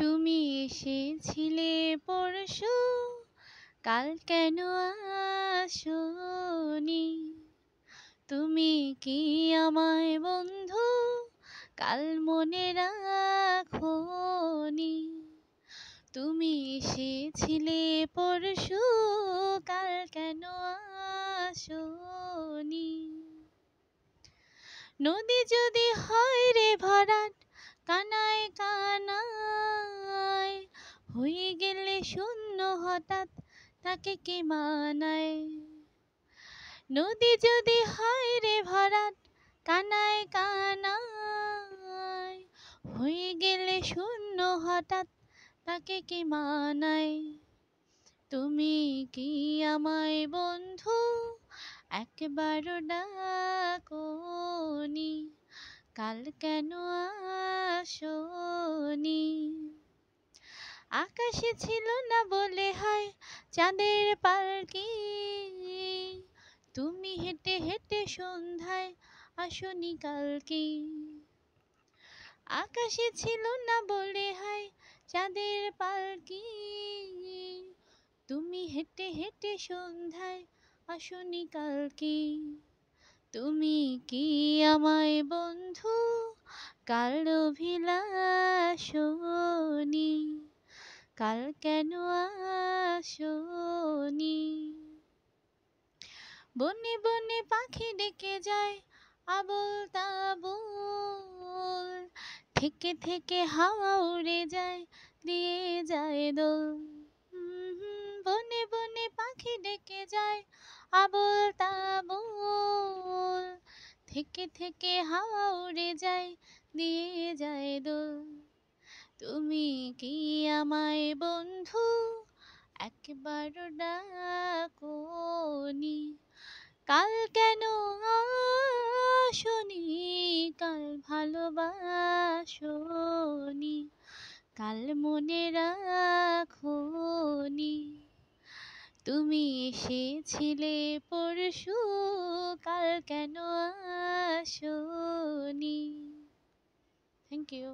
তুমি এসেছিলে পরশু কাল কেন আসনি তুমি কি আমায় বন্ধু কাল মনে রাখনি তুমি এসেছিলে পরশু কাল কেন আসনি নদী যদি হয় রে ভরাট কানা হয়ে গেলে শূন্য হঠাৎ তাকে কে মানায় নদী যদি হয় রে ভরাট কানায় কানায় হয়ে গেলে শূন্য হঠাৎ তাকে কে মানায় তুমি কি আমায় বন্ধু একবার ডাকনি কাল কেন আসো আকাশে ছিল না বলে হায় চাঁদের পালকি তুমি হেঁটে হেঁটে সন্ধ্যায় আসনি কালকে আকাশে ছিল না বলে হায় চাঁদের পালকি তুমি হেঁটে হেঁটে সন্ধ্যায় আসনি কালকে তুমি কি আমায় বন্ধু কাল শোনি কাল কেন আসনি বনে বনে পাখি ডেকে যায় আবল তাবল থেকে থেকে হাওয়া উড়ে যায় দিয়ে যায় দোল বনে বনে পাখি ডেকে যায় আবল তাবল থেকে থেকে হাওয়া উড়ে যায় দিয়ে যায় দোল তুমি কি আমায় বন্ধু একবার ডাকনি কাল কেন আসনি কাল ভালোবাসনি কাল মনে রাখনি তুমি এসেছিলে পরশু কাল কেন আসনি থ্যাংক ইউ